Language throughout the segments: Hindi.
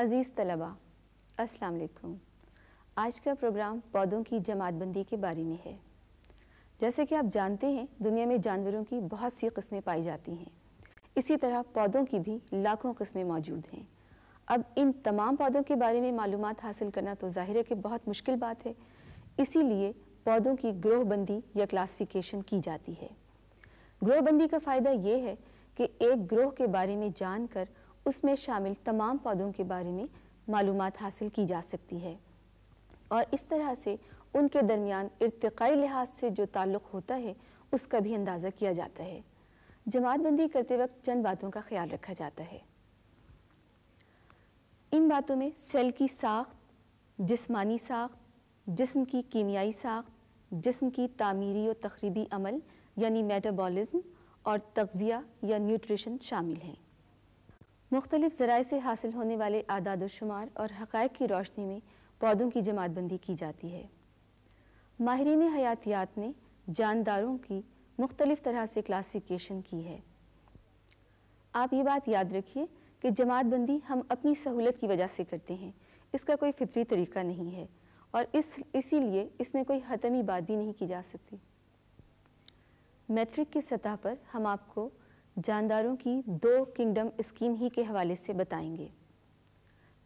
अज़ीज़ तलबा अस्सलाम वालेकुम आज का प्रोग्राम पौधों की जमातबंदी के बारे में है जैसे कि आप जानते हैं दुनिया में जानवरों की बहुत सी किस्में पाई जाती हैं इसी तरह पौधों की भी लाखों किस्में मौजूद हैं अब इन तमाम पौधों के बारे में मालूम हासिल करना तो ज़ाहिर है कि बहुत मुश्किल बात है इसीलिए पौधों की ग्रोहबंदी या क्लासिफिकेशन की जाती है ग्रोहबंदी का फ़ायदा ये है कि एक ग्रोह के बारे में जानकर उसमें शामिल तमाम पौधों के बारे में मालूम हासिल की जा सकती है और इस तरह से उनके दरमियान इरतकई लिहाज से जो ताल्लुक़ होता है उसका भी अंदाज़ा किया जाता है जमातबंदी करते वक्त चंद बातों का ख्याल रखा जाता है इन बातों में सेल की साख्त जिस्मानी साख्त जिस्म की कीमियाई साख्त जिस्म की तामीरी और तकरीबी अमल यानी मेटाबॉलिज्म और तगज़िया या न्यूट्रिशन शामिल हैं मुख्तलिफ ज़राए से हासिल होने वाले आदाद शुमार और हक़ की रोशनी में पौधों की जमात बंदी की जाती है माहरीन हयातियात ने जानदारों की मुख्तलिफ तरह से क्लासिफिकेशन की है आप ये बात याद रखिए कि जमात बंदी हम अपनी सहूलत की वजह से करते हैं इसका कोई फितरी तरीका नहीं है और इस इसीलिए इसमें कोई हतमी बात भी नहीं की जा सकती मैट्रिक की सतह पर हम आपको जानदारों की दो किंगडम स्कीम ही के हवाले से बताएंगे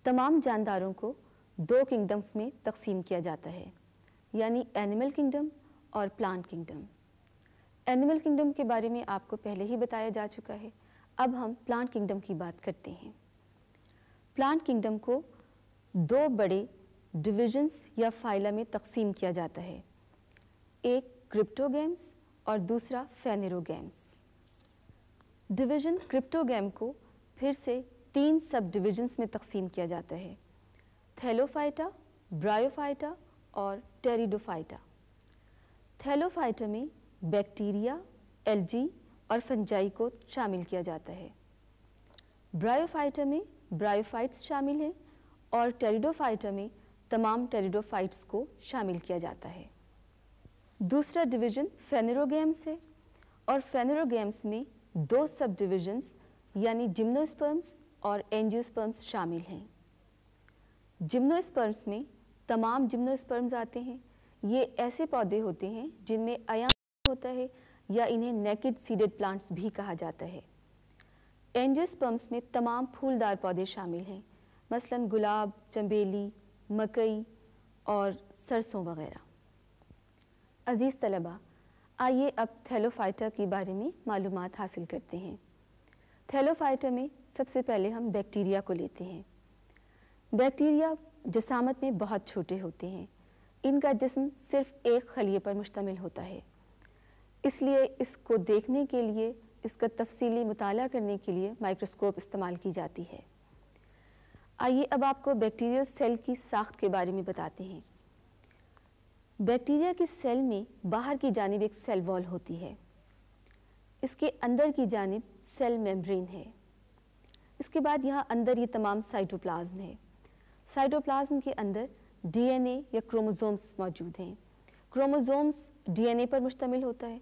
तमाम जानदारों को दो किंगडम्स में तकसीम किया जाता है यानी एनिमल किंगडम और प्लांट किंगडम एनिमल किंगडम के बारे में आपको पहले ही बताया जा चुका है अब हम प्लांट किंगडम की बात करते हैं प्लांट किंगडम को दो बड़े डिविजन्स या फाइला में तकसीम किया जाता है एक क्रिप्टो गेम्स और दूसरा फेनेरो गेम्स डिवीज़न क्रिप्टोगैम को फिर से तीन सब डिविजन्स में तकसीम किया जाता है थैलोफाइटा ब्रायोफाइटा और टेरिडोफाइटा थैलोफाइटा में बैक्टीरिया एलजी और फंजाई को शामिल किया जाता है ब्रायोफाइटा में ब्रायोफाइट्स शामिल हैं और टेरिडोफाइटा में तमाम टेरिडोफाइट्स को शामिल किया जाता है दूसरा डिवीज़न फेनरोगेम्स है और फेनरोगेम्स में दो सब डिविजन्स यानी जिम्नोस्पर्म्स और एंजियोस्पर्म्स शामिल हैं जिम्नोस्पर्म्स में तमाम जिम्नोस्पर्म्स आते हैं ये ऐसे पौधे होते हैं जिनमें अयाम होता है या इन्हें नेकेड सीडेड प्लांट्स भी कहा जाता है एंजियोस्पर्म्स में तमाम फूलदार पौधे शामिल हैं मसलन गुलाब चंबेली मकई और सरसों वगैरह अज़ीज़ तलबा आइए अब थैलोफाइटा के बारे में मालूम हासिल करते हैं थैलोफाइटा में सबसे पहले हम बैक्टीरिया को लेते हैं बैक्टीरिया जसामत में बहुत छोटे होते हैं इनका जिस्म सिर्फ एक खलिए पर मुश्तमिल होता है इसलिए इसको देखने के लिए इसका तफसीली मताल करने के लिए माइक्रोस्कोप इस्तेमाल की जाती है आइए अब आपको बैक्टीरियल सेल की साख्त के बारे में बताते हैं बैक्टीरिया की सेल में बाहर की जानब एक सेल वॉल होती है इसके अंदर की जानब सेल मेम्ब्रेन है इसके बाद यहाँ अंदर ये तमाम साइटोप्लाज्म है साइटोप्लाज्म के अंदर डीएनए या क्रोमोसोम्स मौजूद हैं क्रोमोसोम्स डीएनए पर मुश्तमिल होता है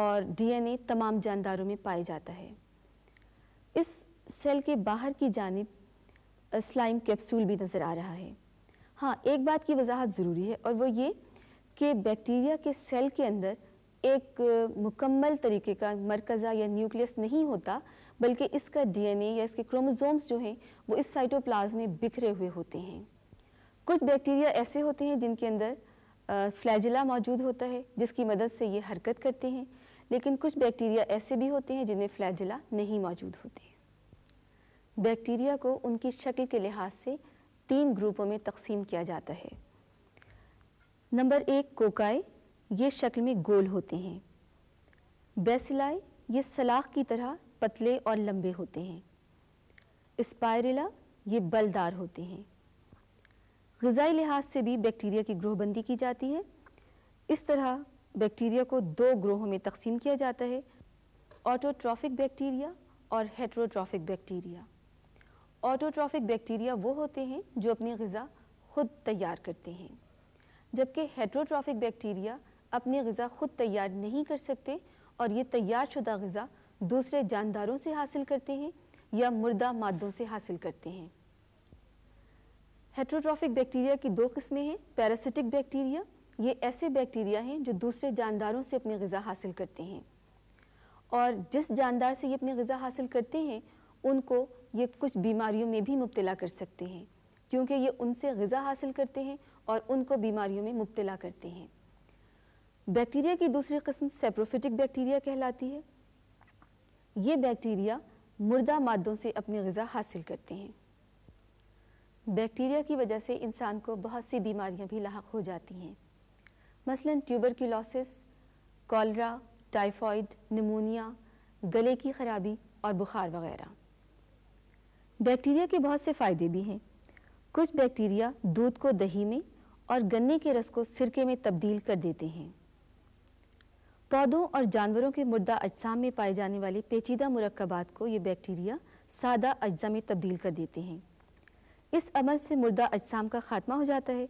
और डीएनए तमाम जानदारों में पाया जाता है इस सेल के बाहर की जानब स्लाइम कैप्सूल भी नज़र आ रहा है हाँ एक बात की वजाहत ज़रूरी है और वो ये कि बैक्टीरिया के सेल के अंदर एक मुकम्मल तरीके का मरकज़ा या न्यूक्लियस नहीं होता बल्कि इसका डीएनए या इसके क्रोमोसोम्स जो हैं वो इस साइटोप्लाज में बिखरे हुए होते हैं कुछ बैक्टीरिया ऐसे होते हैं जिनके अंदर फ्लैजिला मौजूद होता है जिसकी मदद से ये हरकत करते हैं लेकिन कुछ बैक्टीरिया ऐसे भी होते हैं जिनमें फ्लैजिला नहीं मौजूद होते बैक्टीरिया को उनकी शक्ल के लिहाज से तीन ग्रुपों में तकसीम किया जाता है नंबर एक कोकाई ये शक्ल में गोल होते हैं बेसिलाई ये सलाख की तरह पतले और लंबे होते हैं इस्पायरेला ये बलदार होते हैं गज़ाई लिहाज से भी बैक्टीरिया की ग्रोहबंदी की जाती है इस तरह बैक्टीरिया को दो ग्रोहों में तकसीम किया जाता है ऑटोट्रॉफिक बैक्टीरिया और हेट्रोट्रॉफिक बैक्टीरिया ऑटोट्रॉफिक बैक्टीरिया वो होते हैं जो अपनी गज़ा खुद तैयार करते हैं जबकि हेट्रोट्रॉफिक बैक्टीरिया अपनी गज़ा खुद तैयार नहीं कर सकते और ये तैयार शुदा गज़ा दूसरे जानदारों से हासिल करते हैं या मुर्दा मादों से हासिल करते हैं हेट्रोट्रॉफिक बैक्टीरिया की दो किस्में हैं पैरासिटिक बैक्टीरिया ये ऐसे बैक्टीरिया हैं जो दूसरे जानदारों से अपनी गज़ा हासिल करते हैं और जिस जानदार से ये अपनी गज़ा हासिल करते हैं उनको ये कुछ बीमारियों में भी मुबतला कर सकते हैं क्योंकि ये उनसे गज़ा हासिल करते हैं और उनको बीमारियों में मुबतला करते हैं बैक्टीरिया की दूसरी कस्म सेप्रोफिटिक बैक्टीरिया कहलाती है ये बैक्टीरिया मुर्दा मादों से अपनी गज़ा हासिल करते हैं बैक्टीरिया की वजह से इंसान को बहुत सी बीमारियां भी लाक हो जाती हैं मसलन लॉसिस कॉलरा टाइफॉइड निमोनिया गले की खराबी और बुखार वगैरह बैक्टीरिया के बहुत से फ़ायदे भी हैं कुछ बैक्टीरिया दूध को दही में और गन्ने के रस को सिरके में तब्दील कर देते हैं पौधों और जानवरों के मुर्दा अज्साम में पाए जाने वाले पेचीदा मुरक्बात को ये बैक्टीरिया सादा अज्जा में तब्दील कर देते हैं इस अमल से मुर्दा अजसाम का खात्मा हो जाता है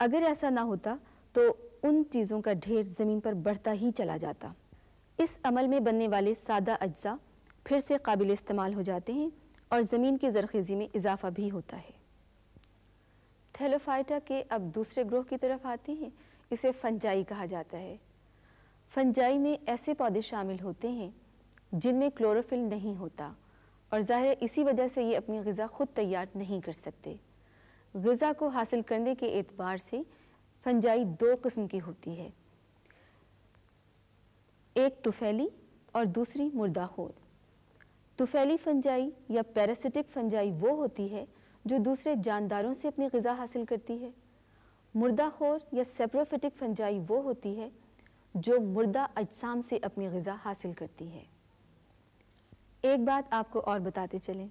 अगर ऐसा ना होता तो उन चीज़ों का ढेर ज़मीन पर बढ़ता ही चला जाता इस अमल में बनने वाले सादा अज्जा फिर से काबिल इस्तेमाल हो जाते हैं और ज़मीन की जरखेज़ी में इजाफा भी होता है थैलोफाइटा के अब दूसरे ग्रोह की तरफ आते हैं इसे फंजाई कहा जाता है फंजाई में ऐसे पौधे शामिल होते हैं जिनमें क्लोरोफिल नहीं होता और ज़ाहिर इसी वजह से ये अपनी गज़ा खुद तैयार नहीं कर सकते गज़ा को हासिल करने के एतबार से फंजाई दो किस्म की होती है एक तुफैली और दूसरी मुर्दाखोर तुफैली फंजाई या पैरासिटिक फंजाई वो होती है जो दूसरे जानदारों से अपनी गज़ा हासिल करती है मुर्दा खोर या सेप्रोफिटिक फंजाई वो होती है जो मुर्दा अजसाम से अपनी गज़ा हासिल करती है एक बात आपको और बताते चलें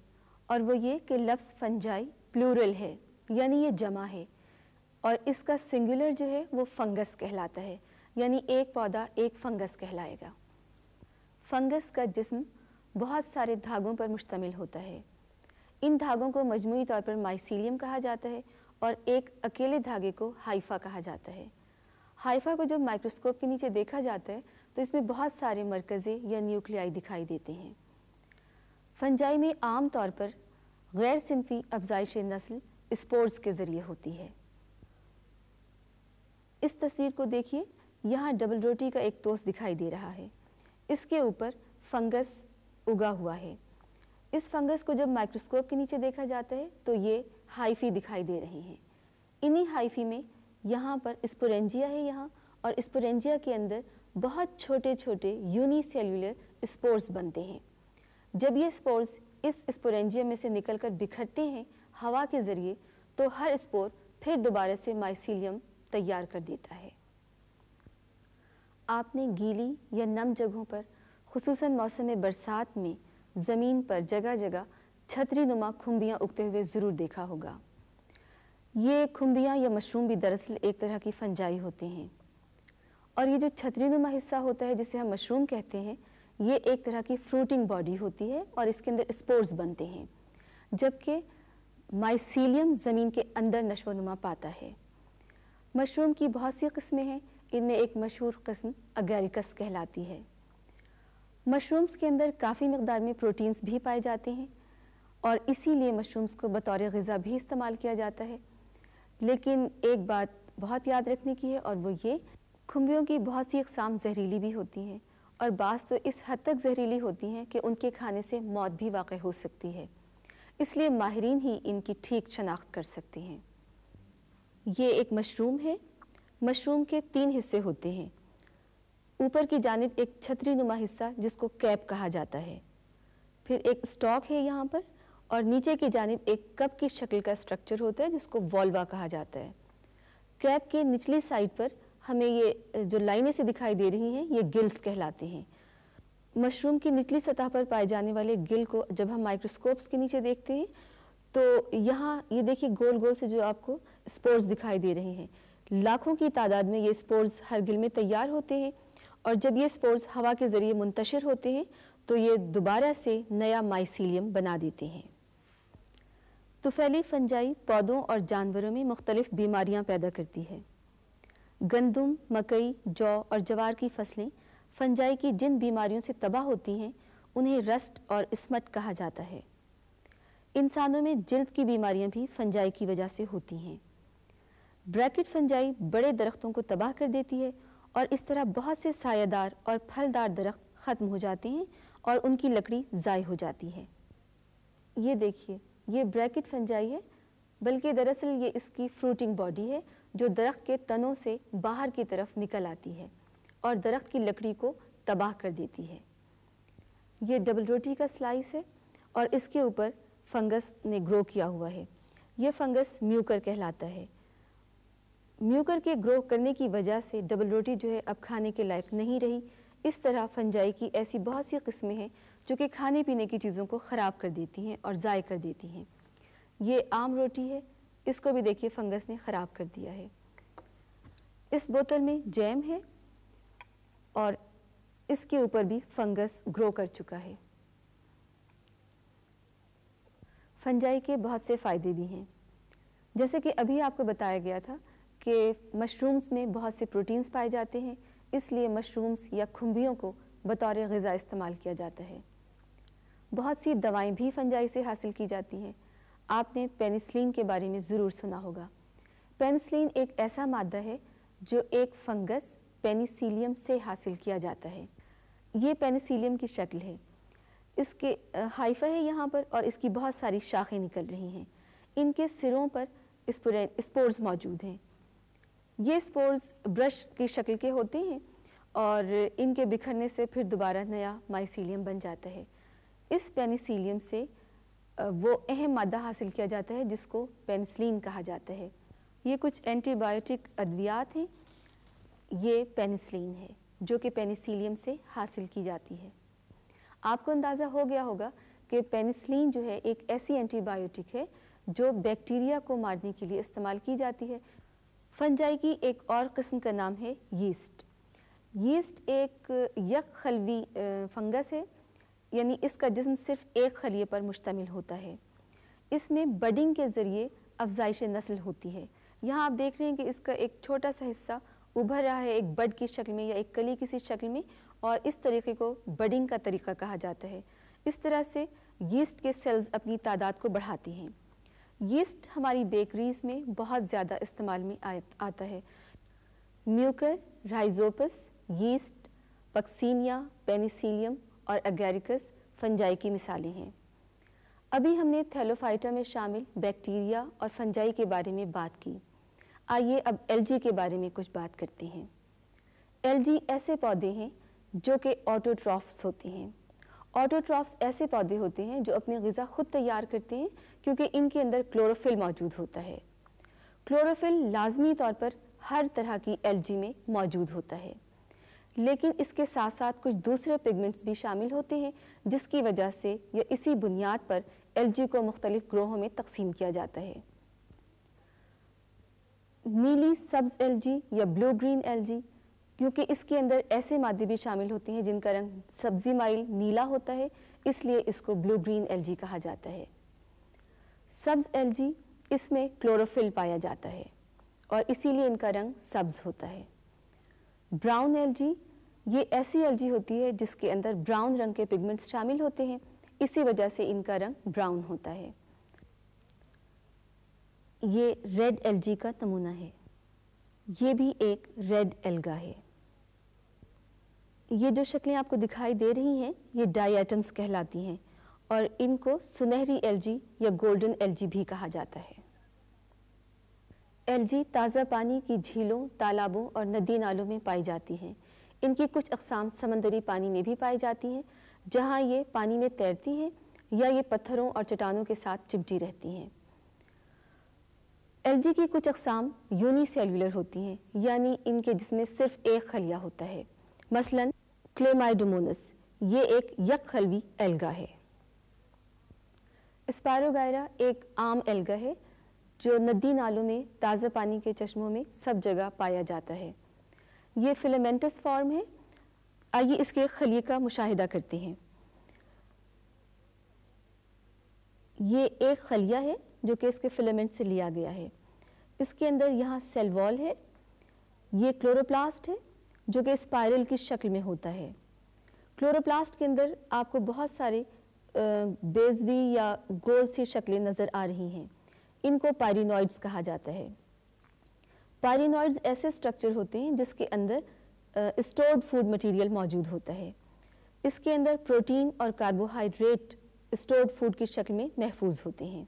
और वो ये कि लफ्ज़ फंजाई प्लूरल है यानी ये जमा है और इसका सिंगुलर जो है वो फंगस कहलाता है यानी एक पौधा एक फंगस कहलाएगा फंगस का जिस्म बहुत सारे धागों पर मुश्तमिल होता है इन धागों को मजमू तौर पर माइसीलियम कहा जाता है और एक अकेले धागे को हाइफा कहा जाता है हाइफा को जब माइक्रोस्कोप के नीचे देखा जाता है तो इसमें बहुत सारे मरकज़े या न्यूक्लियाई दिखाई देते हैं फंजाई में आम तौर पर गैर सिनफी अफजाइश नस्ल स्पोर्ट्स के ज़रिए होती है इस तस्वीर को देखिए यहाँ डबल रोटी का एक तोस दिखाई दे रहा है इसके ऊपर फंगस उगा हुआ है इस फंगस को जब माइक्रोस्कोप के नीचे देखा जाता है तो ये हाइफी दिखाई दे रही हैं इन्हीं हाइफी में यहाँ पर स्पोरेंजिया है यहाँ और स्पोरेंजिया के अंदर बहुत छोटे छोटे यूनि स्पोर्स बनते हैं जब ये स्पोर्स इस स्पोरेंजिया में से निकलकर बिखरते हैं हवा के ज़रिए तो हर स्पोर फिर दोबारा से माइसिलियम तैयार कर देता है आपने गीली या नम जगहों पर खसूस मौसम बरसात में ज़मीन पर जगह जगह छतरी नुमा खुम्बियाँ उगते हुए ज़रूर देखा होगा ये खुम्बियाँ या मशरूम भी दरअसल एक तरह की फंजाई होते हैं और ये जो छतरी नुमा हिस्सा होता है जिसे हम मशरूम कहते हैं ये एक तरह की फ्रूटिंग बॉडी होती है और इसके अंदर स्पोर्स बनते हैं जबकि माइसीलियम ज़मीन के अंदर नशोनुमा पाता है मशरूम की बहुत सी कस्में हैं इनमें एक मशहूर कस्म अगेरिकस कहलाती है मशरूम्स के अंदर काफ़ी मकदार में प्रोटीन्स भी पाए जाते हैं और इसीलिए मशरूम्स को बतौर गज़ा भी इस्तेमाल किया जाता है लेकिन एक बात बहुत याद रखने की है और वो ये खुम्बियों की बहुत सी अकसाम जहरीली भी होती हैं और बास तो इस हद तक जहरीली होती हैं कि उनके खाने से मौत भी वाक़ हो सकती है इसलिए माहरीन ही इनकी ठीक शनाख्त कर सकते हैं ये एक मशरूम है मशरूम के तीन हिस्से होते हैं ऊपर की जानब एक छतरी नुमा हिस्सा जिसको कैप कहा जाता है फिर एक स्टॉक है यहाँ पर और नीचे की जानब एक कप की शक्ल का स्ट्रक्चर होता है जिसको वॉल्वा कहा जाता है कैप के निचली साइड पर हमें ये जो लाइनें से दिखाई दे रही हैं ये गिल्स कहलाती हैं मशरूम की निचली सतह पर पाए जाने वाले गिल को जब हम माइक्रोस्कोप्स के नीचे देखते हैं तो यहाँ ये देखिए गोल गोल से जो आपको स्पोर्ट्स दिखाई दे रहे हैं लाखों की तादाद में ये स्पोर्ट्स हर गिल में तैयार होते हैं और जब ये स्पोर्स हवा के ज़रिए मुंतशर होते हैं तो ये दोबारा से नया माइसीलियम बना देते हैं तुफैली तो फंजाई पौधों और जानवरों में मुख्तलिफ बीमारियाँ पैदा करती है गंदम मकई जौ और जवार की फसलें फंजाई की जिन बीमारियों से तबाह होती हैं उन्हें रस्ट और स्मट कहा जाता है इंसानों में जल्द की बीमारियां भी फंजाई की वजह से होती हैं ब्रैकेट फंजाई बड़े दरख्तों को तबाह कर देती है और इस तरह बहुत से सायेदार और फलदार दरख्त ख़त्म हो जाते हैं और उनकी लकड़ी ज़ाय हो जाती है ये देखिए ये ब्रैकेट फंजाई है बल्कि दरअसल ये इसकी फ्रूटिंग बॉडी है जो दरख्त के तनों से बाहर की तरफ निकल आती है और दरख्त की लकड़ी को तबाह कर देती है ये डबल रोटी का स्लाइस है और इसके ऊपर फंगस ने ग्रो किया हुआ है यह फंगस म्यूकर कहलाता है म्यूकर के ग्रो करने की वजह से डबल रोटी जो है अब खाने के लायक नहीं रही इस तरह फंजाई की ऐसी बहुत सी किस्में हैं जो कि खाने पीने की चीज़ों को ख़राब कर देती हैं और ज़ाय कर देती हैं ये आम रोटी है इसको भी देखिए फंगस ने ख़राब कर दिया है इस बोतल में जैम है और इसके ऊपर भी फंगस ग्रो कर चुका है फंजाई के बहुत से फ़ायदे भी हैं जैसे कि अभी आपको बताया गया था कि मशरूम्स में बहुत से प्रोटीन्स पाए जाते हैं इसलिए मशरूम्स या खुम्बियों को बतौर गज़ा इस्तेमाल किया जाता है बहुत सी दवाएं भी फंजाई से हासिल की जाती हैं आपने पेनिसलिन के बारे में ज़रूर सुना होगा पेनिसलिन एक ऐसा मादा है जो एक फंगस पेनिसिलियम से हासिल किया जाता है ये पेनिसिलियम की शक्ल है इसके हाइफा है यहाँ पर और इसकी बहुत सारी शाखें निकल रही हैं इनके सिरों पर स्पोर्स मौजूद हैं ये स्पोर्स ब्रश की शक्ल के होते हैं और इनके बिखरने से फिर दोबारा नया माइसीलियम बन जाता है इस पेनिसिलियम से वो अहम मादा हासिल किया जाता है जिसको पेनिसलिन कहा जाता है ये कुछ एंटीबायोटिक अद्वियात हैं ये पेनिसलिन है जो कि पेनिसिलियम से हासिल की जाती है आपको अंदाज़ा हो गया होगा कि पेनिसलिन जो है एक ऐसी एंटीबायोटिक है जो बैक्टीरिया को मारने के लिए इस्तेमाल की जाती है फंजाई की एक और कस्म का नाम है यीस्ट यीस्ट एक यक खलवी फंगस है यानी इसका जिसम सिर्फ एक खलिए पर मुश्तमिल होता है इसमें बडिंग के ज़रिए अफजाइश नस्ल होती है यहाँ आप देख रहे हैं कि इसका एक छोटा सा हिस्सा उभर रहा है एक बड की शक्ल में या एक कली किसी शक्ल में और इस तरीके को बडिंग का तरीका कहा जाता है इस तरह से यीस्ट के सेल्स अपनी तादाद को बढ़ाती हैं यीस्ट हमारी बेकरीज में बहुत ज़्यादा इस्तेमाल में आता है mucor rhizopus yeast puccinia penicillium और अगेरिकस फंजाई की मिसालें हैं अभी हमने थैलोफाइटा में शामिल बैक्टीरिया और फंजाई के बारे में बात की आइए अब एलजी के बारे में कुछ बात करते हैं एलजी ऐसे पौधे हैं जो कि ऑटोट्रॉफ्स होते हैं ऑटोट्रॉफ्स ऐसे पौधे होते हैं जो अपनी गज़ा खुद तैयार करते हैं क्योंकि इनके अंदर क्लोरोफिल मौजूद होता है क्लोरोफिल लाजमी तौर पर हर तरह की एलजी में मौजूद होता है लेकिन इसके साथ साथ कुछ दूसरे पिगमेंट्स भी शामिल होते हैं जिसकी वजह से या इसी बुनियाद पर एलजी को मुख्तलिफ ग्रोहों में तकसीम किया जाता है नीली सब्ज़ एलजी या ब्लू ग्रीन एलजी क्योंकि इसके अंदर ऐसे मादे भी शामिल होते हैं जिनका रंग सब्जी माइल नीला होता है इसलिए इसको ब्लू ग्रीन एलजी कहा जाता है सब्ज एलजी इसमें क्लोरोफिल पाया जाता है और इसीलिए इनका रंग सब्ज होता है ब्राउन एलजी ये ऐसी एलजी होती है जिसके अंदर ब्राउन रंग के पिगमेंट्स शामिल होते हैं इसी वजह से इनका रंग ब्राउन होता है ये रेड एलजी का नमूना है ये भी एक रेड एल्गा है ये जो शक्लें आपको दिखाई दे रही हैं ये डाई आइटम्स कहलाती हैं और इनको सुनहरी एलजी या गोल्डन एलजी भी कहा जाता है एलजी ताज़ा पानी की झीलों तालाबों और नदी नालों में पाई जाती हैं इनकी कुछ अकसाम समंदरी पानी में भी पाई जाती हैं जहाँ ये पानी में तैरती हैं या ये पत्थरों और चट्टानों के साथ चिमटी रहती हैं एलजी की कुछ अकसाम यूनी होती हैं यानी इनके जिसमें सिर्फ एक खलिया होता है मसलन क्लेमाइडोमोनस ये एक यकखलवी एल्गा है स्पारोगायरा एक आम एल्गा है जो नदी नालों में ताज़ा पानी के चश्मों में सब जगह पाया जाता है ये फिलामेंटस फॉर्म है आइए इसके खलिए का मुशाहिदा करते हैं ये एक खलिया है जो कि इसके फिलामेंट से लिया गया है इसके अंदर यहाँ सेल वॉल है ये क्लोरोप्लास्ट है जो कि स्पायरल की शक्ल में होता है क्लोरोप्लास्ट के अंदर आपको बहुत सारे बेजवी या गोल सी शक्लें नज़र आ रही हैं इनको पायरिनॉइड्स कहा जाता है पायरिनॉइड्स ऐसे स्ट्रक्चर होते हैं जिसके अंदर स्टोर्ड फूड मटेरियल मौजूद होता है इसके अंदर प्रोटीन और कार्बोहाइड्रेट स्टोर्ड फूड की शक्ल में महफूज होते हैं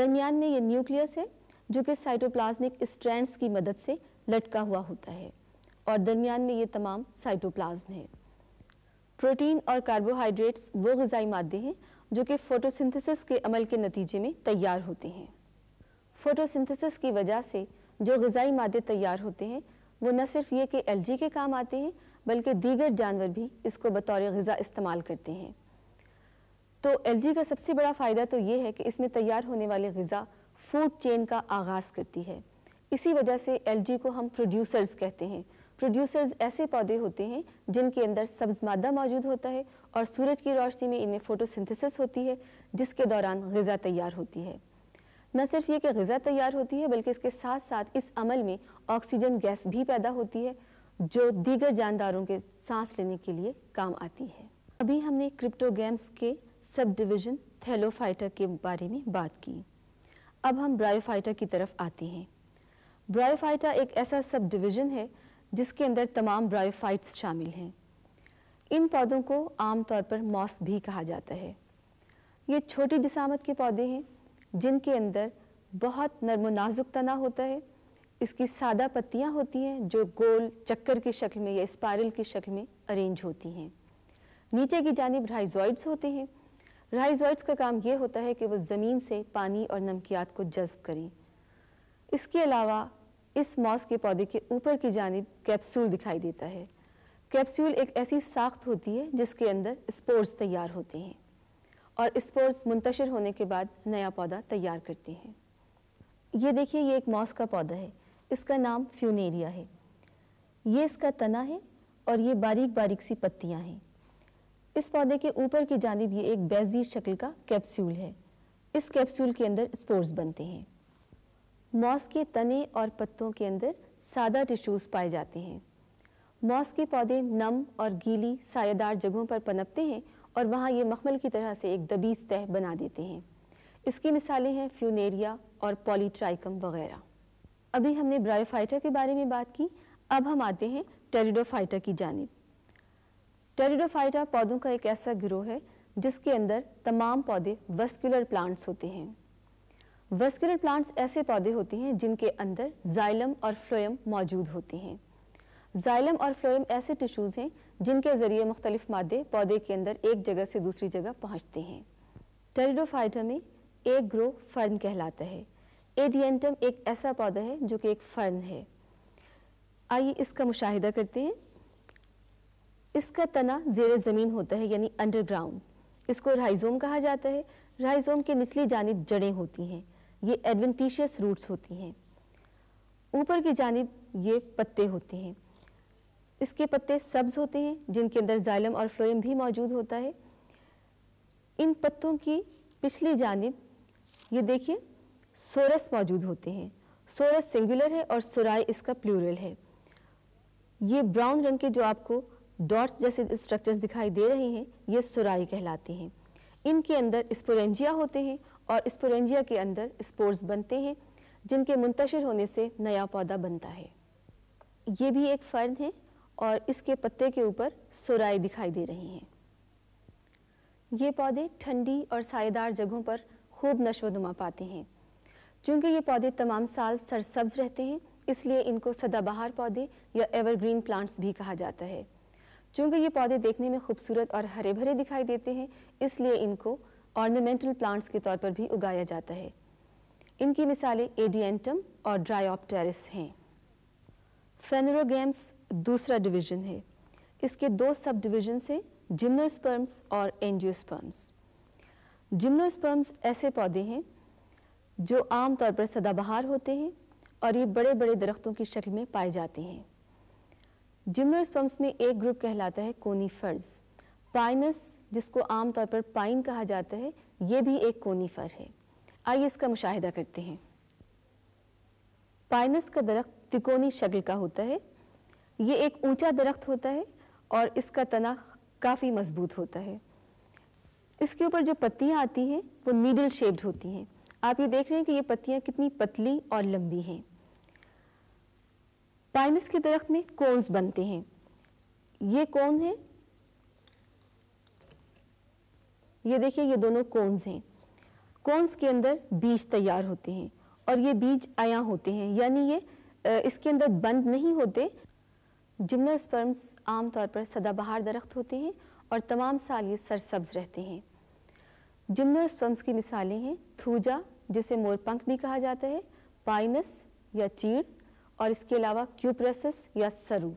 दरमियान में ये न्यूक्लियस है जो कि साइटोप्लाज्मिक स्ट्रैंड्स की मदद से लटका हुआ होता है और दरमियान में ये तमाम साइटोप्लाज्म है प्रोटीन और कार्बोहाइड्रेट्स वो गजाई मादे हैं जो कि फोटोसिंथेसिस के अमल के नतीजे में तैयार होते हैं फोटोसिंथेसिस की वजह से जो गजाई मादे तैयार होते हैं वो न सिर्फ ये कि एल के काम आते हैं बल्कि दीगर जानवर भी इसको बतौर गज़ा इस्तेमाल करते हैं तो एल का सबसे बड़ा फ़ायदा तो ये है कि इसमें तैयार होने वाली गज़ा फूड चेन का आगाज़ करती है इसी वजह से एल को हम प्रोड्यूसर्स कहते हैं प्रोड्यूसर्स ऐसे पौधे होते हैं जिनके अंदर सब्ज मादा मौजूद होता है और सूरज की रोशनी में इनमें फोटोसिंथेसिस होती है जिसके दौरान गज़ा तैयार होती है न सिर्फ ये कि गज़ा तैयार होती है बल्कि इसके साथ साथ इस अमल में ऑक्सीजन गैस भी पैदा होती है जो दीगर जानदारों के सांस लेने के लिए काम आती है अभी हमने क्रिप्टोगेम्स के सब डिविजन थैलोफाइटर के बारे में बात की अब हम ब्रायोफाइटर की तरफ आते हैं ब्रायोफाइटा एक ऐसा सब डिविजन है जिसके अंदर तमाम ब्रायोफाइट्स शामिल हैं इन पौधों को आमतौर पर मॉस भी कहा जाता है ये छोटी जिसामत के पौधे हैं जिनके अंदर बहुत नर्म नाजुक तना होता है इसकी सादा पत्तियाँ होती हैं जो गोल चक्कर की शक्ल में या स्पायरल की शक्ल में अरेंज होती हैं नीचे की जानब राइजॉइड्स होते हैं राइजॉइड्स का काम ये होता है कि वो ज़मीन से पानी और नमकियात को जज्ब करें इसके अलावा इस मॉस के पौधे के ऊपर की जानब कैप्सूल दिखाई देता है कैप्सूल एक ऐसी साख्त होती है जिसके अंदर स्पोर्स तैयार होते हैं और स्पोर्स मुंतशर होने के बाद नया पौधा तैयार करते हैं ये देखिए ये एक मॉस का पौधा है इसका नाम फ्यूनेरिया है ये इसका तना है और ये बारीक बारीक सी पत्तियाँ हैं इस पौधे के ऊपर की जानब ये एक बैजवी शक्ल का कैप्सूल है इस कैप्सूल के अंदर स्पोर्स बनते हैं मॉस के तने और पत्तों के अंदर सादा टिश्यूज़ पाए जाते हैं मॉस के पौधे नम और गीली सायेदार जगहों पर पनपते हैं और वहाँ ये मखमल की तरह से एक दबीज तह बना देते हैं इसकी मिसालें हैं फ्यूनेरिया और पॉलीट्राइकम वगैरह अभी हमने ब्रायोफाइटा के बारे में बात की अब हम आते हैं टेरिडोफाइटा की जानब टेरिडोफाइटा पौधों का एक ऐसा गिरोह है जिसके अंदर तमाम पौधे वस्कुलर प्लांट्स होते हैं वेस्कुलर प्लांट्स ऐसे पौधे होते हैं जिनके अंदर जाइलम और फ्लोएम मौजूद होते हैं जाइलम और फ्लोएम ऐसे टिश्यूज़ हैं जिनके ज़रिए मुख्तलिफ मादे पौधे के अंदर एक जगह से दूसरी जगह पहुँचते हैं टेरिडोफाइटा में एक ग्रो फर्न कहलाता है एडियंटम एक ऐसा पौधा है जो कि एक फर्न है आइए इसका मुशाहिदा करते हैं इसका तना जेर ज़मीन होता है यानी अंडरग्राउंड इसको राइजोम कहा जाता है राइजोम के निचली जानब जड़ें होती हैं ये एडवेंटिशियस रूट्स होती हैं ऊपर की जानब ये पत्ते होते हैं इसके पत्ते सब्ज होते हैं जिनके अंदर जालम और फ्लोएम भी मौजूद होता है इन पत्तों की पिछली जानब ये देखिए सोरस मौजूद होते हैं सोरस सिंगुलर है और सराय इसका प्लूरल है ये ब्राउन रंग के जो आपको डॉट्स जैसे स्ट्रक्चर्स दिखाई दे रहे हैं ये सुराई कहलाते हैं इनके अंदर स्पोरेंजिया होते हैं और स्पोरेंजिया के अंदर स्पोर्स बनते हैं जिनके मुंतशर होने से नया पौधा बनता है ये भी एक फर्द है और इसके पत्ते के ऊपर सुराई दिखाई दे रही हैं ये पौधे ठंडी और सायेदार जगहों पर खूब नशोनुमा पाते हैं चूँकि ये पौधे तमाम साल सरसब्ज रहते हैं इसलिए इनको सदाबहार पौधे या एवरग्रीन प्लांट्स भी कहा जाता है चूँकि ये पौधे देखने में खूबसूरत और हरे भरे दिखाई देते हैं इसलिए इनको ऑर्नामेंटल प्लांट्स के तौर पर भी उगाया जाता है इनकी मिसालें एडियंटम और ड्रायोप्टेरिस हैं फेनरोगेम्स दूसरा डिवीजन है इसके दो सब डिविजन्स हैं जिम्नोस्पर्म्स और एंजियोस्पर्म्स जिम्नोस्पर्म्स ऐसे पौधे हैं जो आमतौर पर सदाबहार होते हैं और ये बड़े बड़े दरख्तों की शक्ल में पाए जाते हैं जिम्नोस्पर्म्स में एक ग्रुप कहलाता है कोनीफर्स पाइनस जिसको आम तौर पर पाइन कहा जाता है ये भी एक कोनीफर है आइए इसका मुशाहिदा करते हैं पाइनस का दरख्त तिकोनी शक्ल का होता है ये एक ऊंचा दरख्त होता है और इसका तना काफ़ी मजबूत होता है इसके ऊपर जो पत्तियाँ आती हैं वो नीडल शेप्ड होती हैं आप ये देख रहे हैं कि ये पत्तियाँ कितनी पतली और लंबी हैं पाइनस के दरख्त में कोन्स बनते हैं ये कौन है ये देखिए ये दोनों कोन्स हैं कोन्स के अंदर बीज तैयार होते हैं और ये बीज आया होते हैं यानी ये इसके अंदर बंद नहीं होते जिम्नास्पर्म्स आमतौर पर सदाबहार दरख्त होते हैं और तमाम साल ये सरसब्ज रहते हैं जिम्नोस्पम्स की मिसालें हैं थूजा जिसे मोरपंख भी कहा जाता है पाइनस या चीड़ और इसके अलावा क्यूप्रसस या सरू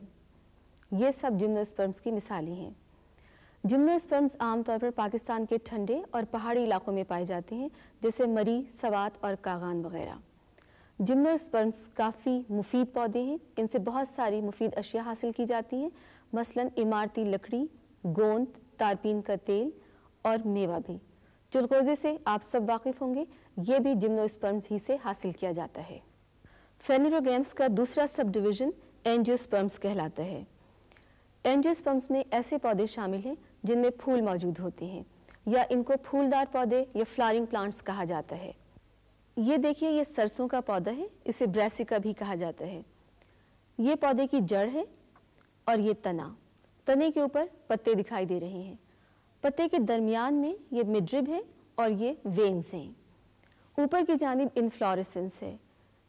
ये सब जिम्नोस्पर्म्स की मिसालें हैं जिम्नोस्पर्म्स आमतौर पर पाकिस्तान के ठंडे और पहाड़ी इलाकों में पाए जाते हैं जैसे मरी सवात और कागान वगैरह जिम्नोस्पर्म्स काफ़ी मुफीद पौधे हैं इनसे बहुत सारी मुफीद अशिया हासिल की जाती हैं मसलन इमारती लकड़ी गोंद तारपीन का तेल और मेवा भी चुलकोजे से आप सब वाकिफ़ होंगे ये भी जिम्नोस्पर्म्स ही से हासिल किया जाता है फेनेरोगेम्स का दूसरा सब डिविजन एनजियोस्पर्म्स कहलाता है एनजियोस्पर्म्स में ऐसे पौधे शामिल हैं जिनमें फूल मौजूद होते हैं या इनको फूलदार पौधे या फ्लारिंग प्लांट्स कहा जाता है ये देखिए ये सरसों का पौधा है इसे ब्रेसिका भी कहा जाता है ये पौधे की जड़ है और ये तना तने के ऊपर पत्ते दिखाई दे रहे हैं पत्ते के दरमियान में ये मिड्रिब है और ये वेन्स हैं ऊपर की जानब इन्फ्लोरेसेंस है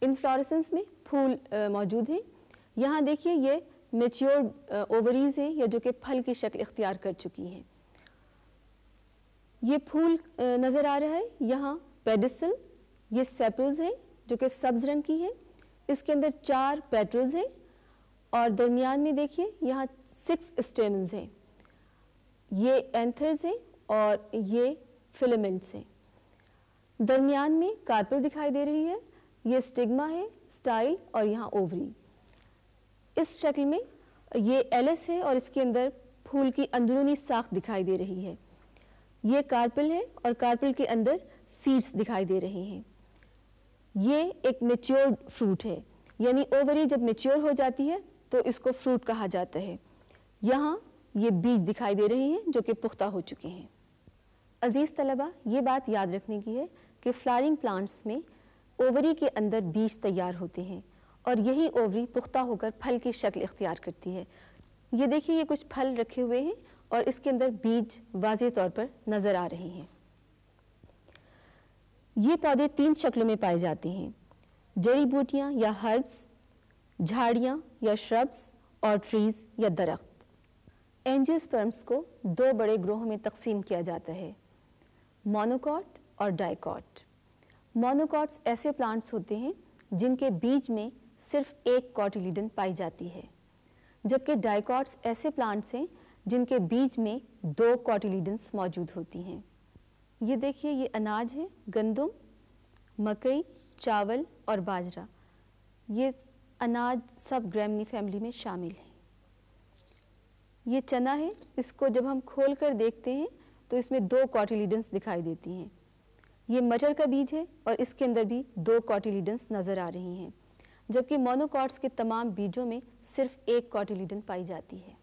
इन्फ्लोरेसेंस में फूल मौजूद हैं यहाँ देखिए ये मेच्योर्ड ओवरीज uh, हैं या जो कि फल की शक्ल इख्तियार कर चुकी हैं ये फूल uh, नज़र आ रहा है यहाँ पेडिसल ये सेपल्स हैं जो कि सब्ज रंग की है इसके अंदर चार पेटल्स हैं और दरमियान में देखिए यहाँ सिक्स स्टेम्स हैं ये एंथर्स हैं और ये फिलामेंट्स हैं दरमियान में कार्पल दिखाई दे रही है ये स्टिग्मा है स्टाइल और यहाँ ओवरी इस शक्ल में ये एलिस है और इसके अंदर फूल की अंदरूनी साख दिखाई दे रही है ये कार्पल है और कार्पल के अंदर सीड्स दिखाई दे रहे हैं ये एक मेच्योर्ड फ्रूट है यानी ओवरी जब मेच्योर हो जाती है तो इसको फ्रूट कहा जाता है यहाँ ये बीज दिखाई दे रहे हैं जो कि पुख्ता हो चुके हैं अजीज़ तलबा ये बात याद रखने की है कि फ्लारिंग प्लांट्स में ओवरी के अंदर बीज तैयार होते हैं और यही ओवरी पुख्ता होकर फल की शक्ल इख्तियार करती है ये देखिए ये कुछ फल रखे हुए हैं और इसके अंदर बीज वाज तौर पर नज़र आ रहे हैं ये पौधे तीन शक्लों में पाए जाते हैं जड़ी बूटियाँ या हर्ब्स झाड़ियाँ या श्रब्स और ट्रीज़ या दरख्त एंजियोस्पर्म्स को दो बड़े ग्रोहों में तकसीम किया जाता है मोनोकॉट और डाइकॉट मोनोकॉट्स ऐसे प्लांट्स होते हैं जिनके बीज में सिर्फ एक कॉटिलीडन पाई जाती है जबकि डाइकॉट्स ऐसे प्लांट्स हैं जिनके बीज में दो कॉटिलीडन्स मौजूद होती हैं ये देखिए ये अनाज है गंदम मकई चावल और बाजरा ये अनाज सब ग्रैमनी फैमिली में शामिल हैं ये चना है इसको जब हम खोल कर देखते हैं तो इसमें दो कॉटिलीडन्स दिखाई देती हैं ये मटर का बीज है और इसके अंदर भी दो कॉटिलीडन्स नज़र आ रही हैं जबकि मोनोकॉट्स के तमाम बीजों में सिर्फ एक कॉटिलीडन पाई जाती है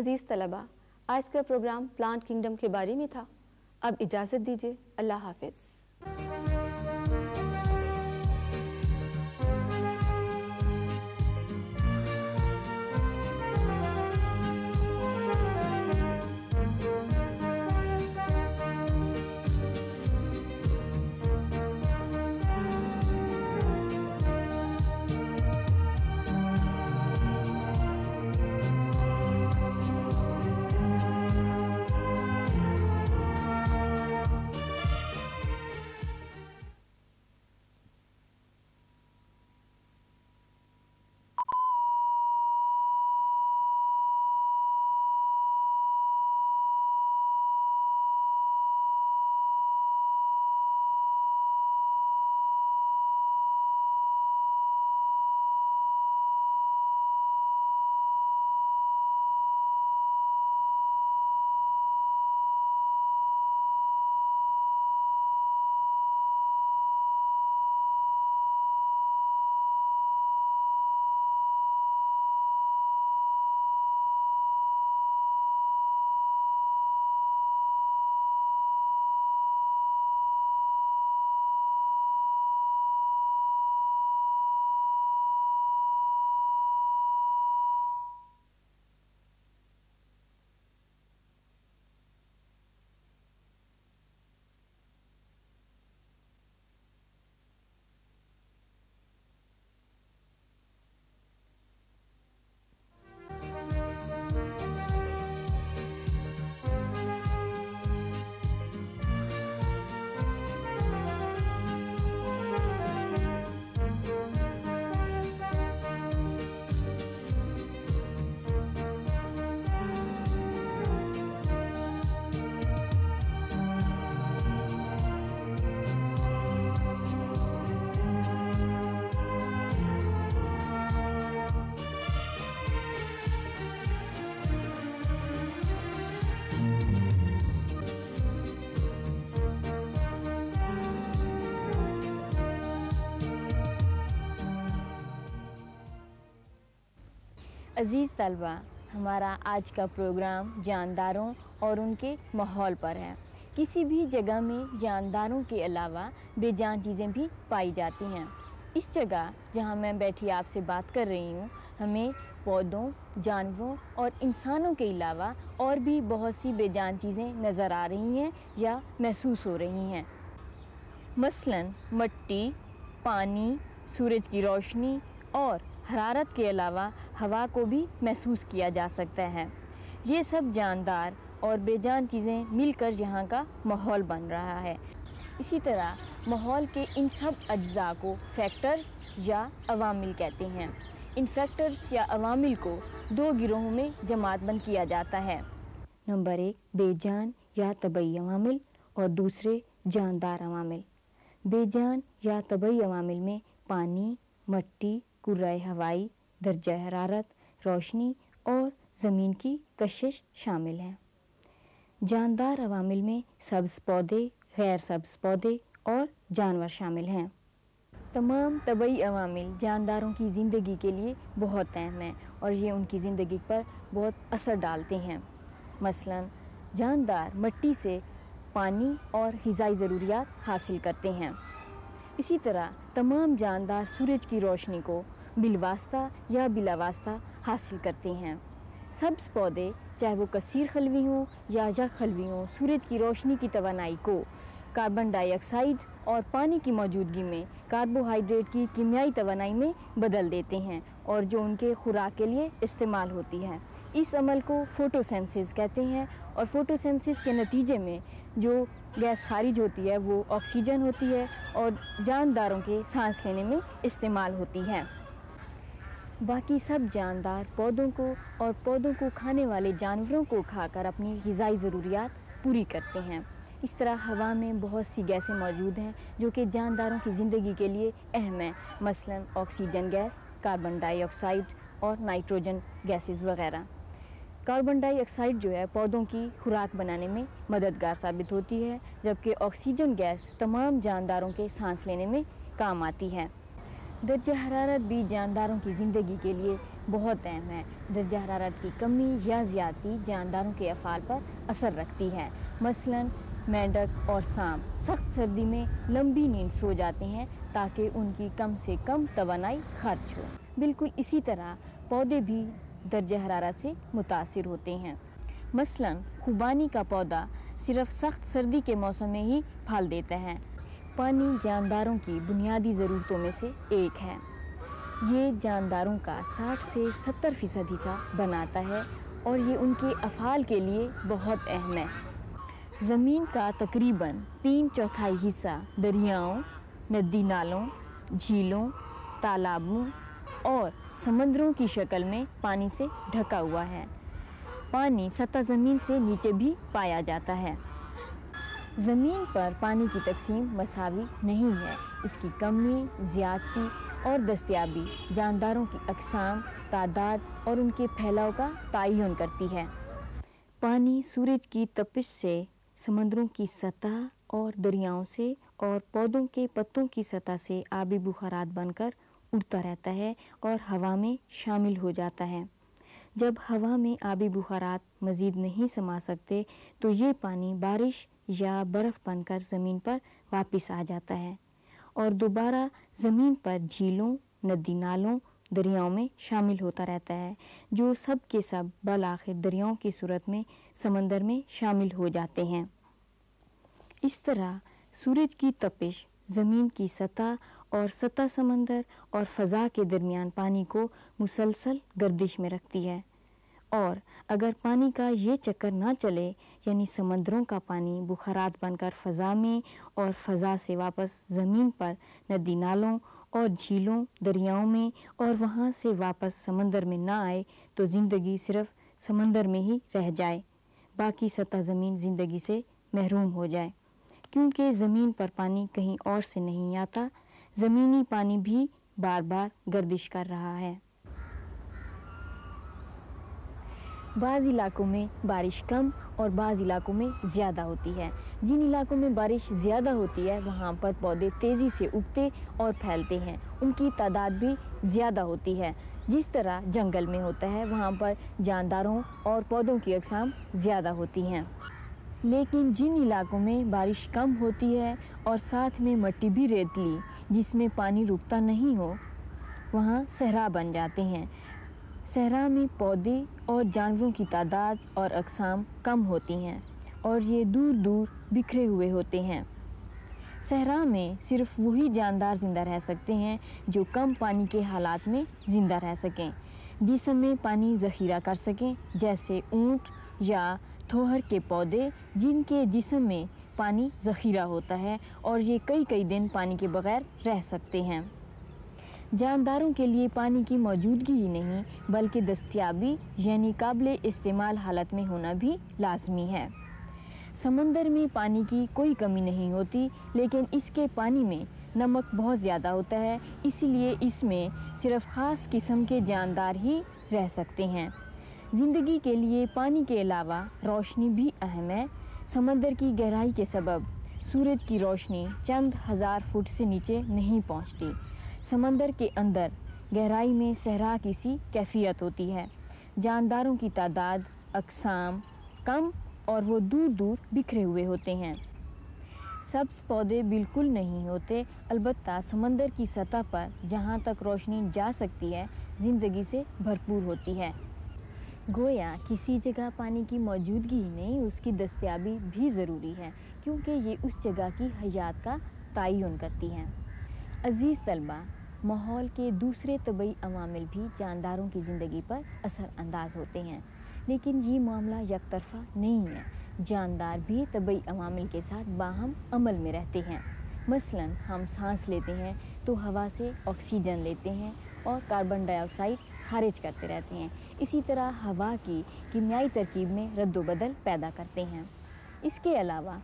अजीज़ तलबा आज का प्रोग्राम प्लांट किंगडम के बारे में था अब इजाज़त दीजिए अल्लाह हाफिज़ अजीज़ तलबा हमारा आज का प्रोग्राम जानदारों और उनके माहौल पर है किसी भी जगह में जानदारों के अलावा बेजान चीज़ें भी पाई जाती हैं इस जगह जहां मैं बैठी आपसे बात कर रही हूं, हमें पौधों जानवरों और इंसानों के अलावा और भी बहुत सी बेजान चीज़ें नज़र आ रही हैं या महसूस हो रही हैं मसलन मट्टी पानी सूरज की रोशनी और हरारत के अलावा हवा को भी महसूस किया जा सकता है ये सब जानदार और बेजान चीज़ें मिलकर यहाँ का माहौल बन रहा है इसी तरह माहौल के इन सब अज्जा को फैक्टर्स या अवामिल कहते हैं इन फैक्टर्स या अवामिल को दो गिरोहों में जमातबंद किया जाता है नंबर एक बेजान या तबई अवामिल और दूसरे जानदार अवामिल बेजान या तबई अवामिल में पानी मट्टी कुर्राए हवाई दर्ज हरारत रोशनी और ज़मीन की कशिश शामिल हैं जानदार अवामिल में सब्ज़ पौधे गैर सब्ज़ पौधे और जानवर शामिल हैं तमाम तबई अवामिल जानदारों की ज़िंदगी के लिए बहुत अहम हैं और ये उनकी ज़िंदगी पर बहुत असर डालते हैं मसलन जानदार मट्टी से पानी और ग़ाई ज़रूरियात हासिल करते हैं इसी तरह तमाम जानदार सूरज की रोशनी को बिलवास्ता या बिलावास्ता हासिल करते हैं सब्ज़ पौधे चाहे वो कसर खलवी हों या जग खलवी हों सूरज की रोशनी की तोानाई को कार्बन डाइऑक्साइड और पानी की मौजूदगी में कार्बोहाइड्रेट की कीमियाई तोानाई में बदल देते हैं और जो उनके खुराक के लिए इस्तेमाल होती है इस अमल को फोटोसेंसिस कहते हैं और फोटोसेंसिस के नतीजे में जो गैस खारिज होती है वो ऑक्सीजन होती है और जानदारों के सांस लेने में इस्तेमाल होती है बाकी सब जानदार पौधों को और पौधों को खाने वाले जानवरों को खाकर अपनी गज़ाई ज़रूरियात पूरी करते हैं इस तरह हवा में बहुत सी गैसें मौजूद हैं जो कि जानदारों की ज़िंदगी के लिए अहम हैं मसलन ऑक्सीजन गैस कार्बन डाइऑक्साइड और नाइट्रोजन गैसेस वगैरह कार्बन डाइऑक्साइड जो है पौधों की खुराक बनाने में मददगार साबित होती है जबकि ऑक्सीजन गैस तमाम जानदारों के सांस लेने में काम आती है दर्ज हरारत भी जानदारों की ज़िंदगी के लिए बहुत अहम है दर्ज हरारत की कमी या ज़्यादती जानदारों के अफ़ाल पर असर रखती है मसलन मेंढक और सांप सख्त सर्दी में लंबी नींद सो जाते हैं ताकि उनकी कम से कम तोानाई खर्च हो बिल्कुल इसी तरह पौधे भी दर्ज हरारत से मुतासर होते हैं मसलन खुबानी का पौधा सिर्फ सख्त सर्दी के मौसम में ही फल देता है पानी जानदारों की बुनियादी ज़रूरतों में से एक है ये जानदारों का 60 से 70 फ़ीसद हिस्सा बनाता है और ये उनके अफ़ाल के लिए बहुत अहम है ज़मीन का तकरीबन तीन चौथाई हिस्सा दरियाओं नदी नालों झीलों तालाबों और समंदरों की शक्ल में पानी से ढका हुआ है पानी सतह ज़मीन से नीचे भी पाया जाता है ज़मीन पर पानी की तकसीम मसावी नहीं है इसकी कमी ज़्यादती और दस्तियाबी जानदारों की अकसाम तादाद और उनके फैलाव का तयन करती है पानी सूरज की तपिश से समंदरों की सतह और दरियाओं से और पौधों के पत्तों की सतह से आबी बुखारात बनकर उड़ता रहता है और हवा में शामिल हो जाता है जब हवा में आबी बुखारात मज़ीद नहीं समा सकते तो ये पानी बारिश या बर्फ़ बनकर ज़मीन पर वापस आ जाता है और दोबारा ज़मीन पर झीलों नदी नालों दरियाओं में शामिल होता रहता है जो सब के सब बल आखिर दरियाओं की सूरत में समंदर में शामिल हो जाते हैं इस तरह सूरज की तपिश ज़मीन की सतह और सतह समंदर और फ़ज़ा के दरमियान पानी को मुसलसल गर्दिश में रखती है और अगर पानी का ये चक्कर ना चले यानी समंदरों का पानी बुखारात बनकर फ़ज़ा में और फ़ज़ा से वापस ज़मीन पर नदी नालों और झीलों दरियाओं में और वहाँ से वापस समंदर में ना आए तो ज़िंदगी सिर्फ समंदर में ही रह जाए बाकी सतह ज़मीन ज़िंदगी से महरूम हो जाए क्योंकि ज़मीन पर पानी कहीं और से नहीं आता ज़मीनी पानी भी बार बार गर्दिश कर रहा है बाज़ इलाकों में बारिश कम और बाज़ इलाकों में ज़्यादा होती है जिन इलाकों में बारिश ज़्यादा होती है वहाँ पर पौधे तेज़ी से उगते और फैलते हैं उनकी तादाद भी ज़्यादा होती है जिस तरह जंगल में होता है वहाँ पर जानदारों और पौधों की अकसाम ज़्यादा होती हैं लेकिन जिन इलाकों में बारिश कम होती है और साथ में मट्टी भी रेतली जिसमें पानी रुकता नहीं हो वहाँ सहरा बन जाते हैं सहरा में पौधे और जानवरों की तादाद और अकसाम कम होती हैं और ये दूर दूर बिखरे हुए होते हैं सहरा में सिर्फ वही जानदार ज़िंदा रह सकते हैं जो कम पानी के हालात में ज़िंदा रह सकें जिसम में पानी ज़खीरा कर सकें जैसे ऊँट या थोहर के पौधे जिनके जिसम में पानी ज़खीरा होता है और ये कई कई दिन पानी के बगैर रह सकते हैं जानदारों के लिए पानी की मौजूदगी ही नहीं बल्कि दस्तियाबी यानी काबिल इस्तेमाल हालत में होना भी लाजमी है समंदर में पानी की कोई कमी नहीं होती लेकिन इसके पानी में नमक बहुत ज़्यादा होता है इसलिए इसमें सिर्फ ख़ास किस्म के जानदार ही रह सकते हैं ज़िंदगी के लिए पानी के अलावा रोशनी भी अहम है समंदर की गहराई के सबब सूरज की रोशनी चंद हज़ार फुट से नीचे नहीं पहुंचती समंदर के अंदर गहराई में सहरा की सी कैफियत होती है जानदारों की तादाद अकसाम कम और वो दूर दूर बिखरे हुए होते हैं सब्ज पौधे बिल्कुल नहीं होते अलबत् समंदर की सतह पर जहाँ तक रोशनी जा सकती है ज़िंदगी से भरपूर होती है गोया किसी जगह पानी की मौजूदगी ही नहीं उसकी दस्तियाबी भी ज़रूरी है क्योंकि ये उस जगह की हयात का तयन करती है अज़ीज़ तलबा माहौल के दूसरे तबई अवामिल भी जानदारों की ज़िंदगी पर असरअंदाज होते हैं लेकिन ये मामला यक तरफा नहीं है जानदार भी तबई अवामिल के साथ बाहम अमल में रहते हैं मसलन हम सांस लेते हैं तो हवा से ऑक्सीजन लेते हैं और कार्बन डाइऑक्साइड खारिज करते रहते हैं इसी तरह हवा की कीमियाई तरकीब में रद्दबदल पैदा करते हैं इसके अलावा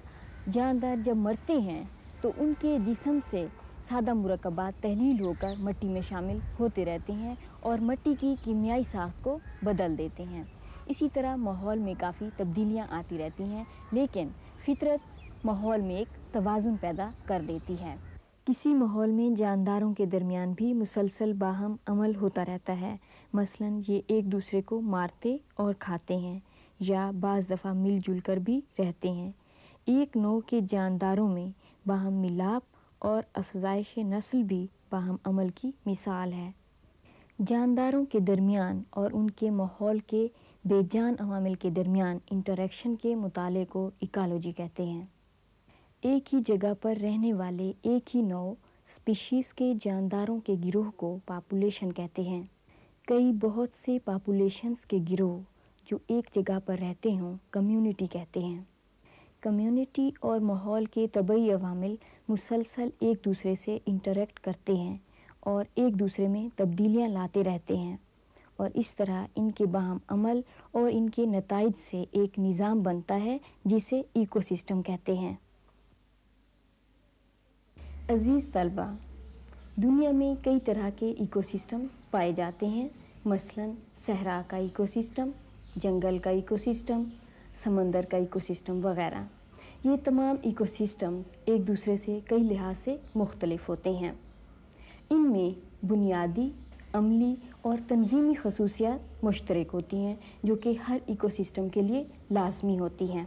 जानदार जब मरते हैं तो उनके जिसम से सादा मुरकबात तहलील होकर मट्टी में शामिल होते रहते हैं और मट्टी की कीमियाई साख को बदल देते हैं इसी तरह माहौल में काफ़ी तब्दीलियाँ आती रहती हैं लेकिन फितरत माहौल में एक तोज़ुन पैदा कर देती है किसी माहौल में जानदारों के दरमियान भी मुसलसल बाहम अमल होता रहता है मसलन ये एक दूसरे को मारते और खाते हैं या बज़ दफ़ा मिलजुल कर भी रहते हैं एक नौ के जानदारों में बाहम मिलाप और अफजाइश नस्ल भी बाहम अमल की मिसाल है जानदारों के दरमियान और उनके माहौल के बेजान अवामिल के दरमियान इंटरेक्शन के मताले को इकालोजी कहते हैं एक ही जगह पर रहने वाले एक ही नौ स्पीशीज़ के जानदारों के गिरोह को पापुलेशन कहते हैं कई बहुत से पापुलेशंस के गिरोह जो एक जगह पर रहते हों कम्युनिटी कहते हैं कम्युनिटी और माहौल के तबई अवामिल मुसलसल एक दूसरे से इंटरेक्ट करते हैं और एक दूसरे में तब्दीलियाँ लाते रहते हैं और इस तरह इनके बाहम अमल और इनके नतज से एक निज़ाम बनता है जिसे इकोसिस्टम कहते हैं अज़ीज़ तलबा दुनिया में कई तरह के इकोसिस्टम्स पाए जाते हैं मसलन सहरा का इकोसिस्टम जंगल का इकोसिस्टम समंदर का इकोसिस्टम वगैरह ये तमाम इकोसिस्टम्स एक दूसरे से कई लिहाज से मुख्तलफ होते हैं इनमें बुनियादी अमली और तंजीमी खसूसियात मुश्तरक होती हैं जो कि हर इकोसिस्टम के लिए लाजमी होती हैं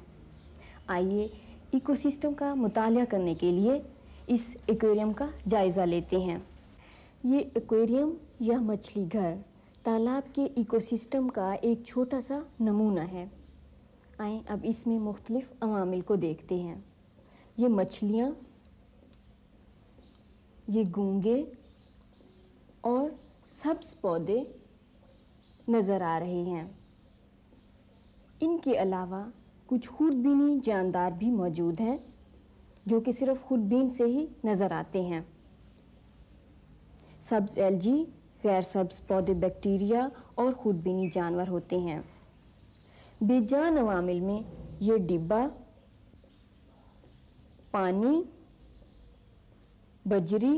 आइए इकोसिस्टम का मताल करने के लिए इस एक्वेरियम का जायज़ा लेते हैं ये एक्वेरियम या मछली घर तालाब के इकोसिस्टम का एक छोटा सा नमूना है आए अब इसमें मुख्तलिफ अवामिल को देखते हैं ये मछलियाँ ये गूंगे और सब्ज पौधे नज़र आ रहे हैं इनके अलावा कुछ खुदबीनी जानदार भी मौजूद हैं जो कि सिर्फ खुदबीन से ही नज़र आते हैं सब्ज़ एलजी गैर सब्ज़ पौधे बैक्टीरिया और खुदबीनी जानवर होते हैं बेजान अवामिल में ये डिब्बा पानी बजरी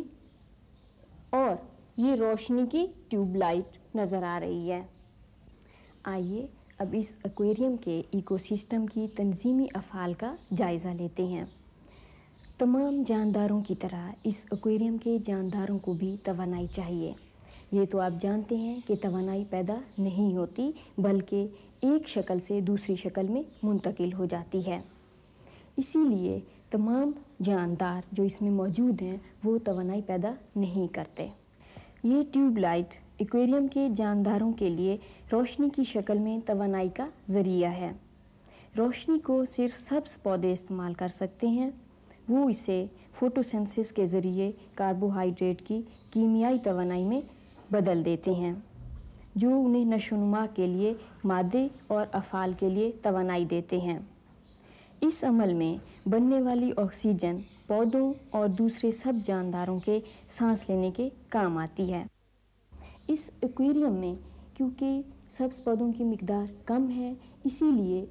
और ये रोशनी की ट्यूबलाइट नज़र आ रही है आइए अब इस एक्वेरियम के इकोसिस्टम की तंजीमी अफ़ाल का जायज़ा लेते हैं तमाम जानदारों की तरह इस एक्वेरियम के जानदारों को भी तोानाई चाहिए ये तो आप जानते हैं कि तोानाई पैदा नहीं होती बल्कि एक शक्ल से दूसरी शक्ल में मुंतकिल हो जाती है इसीलिए तमाम जानदार जो इसमें मौजूद हैं वो तोानाई पैदा नहीं करते ये ट्यूबलाइट एक्वेरियम के जानदारों के लिए रोशनी की शक्ल में तोानाई का ज़रिया है रोशनी को सिर्फ सब्स पौधे इस्तेमाल कर सकते हैं वो इसे फोटोसेंसिस के ज़रिए कार्बोहाइड्रेट की कीमियाई तोानाई में बदल देते हैं जो उन्हें नशोनुमा के लिए मादे और अफ़ाल के लिए तोानाई देते हैं इस अमल में बनने वाली ऑक्सीजन पौधों और दूसरे सब जानदारों के सांस लेने के काम आती है इस एक्वेरियम में क्योंकि सब्ज पौधों की मकदार कम है इसीलिए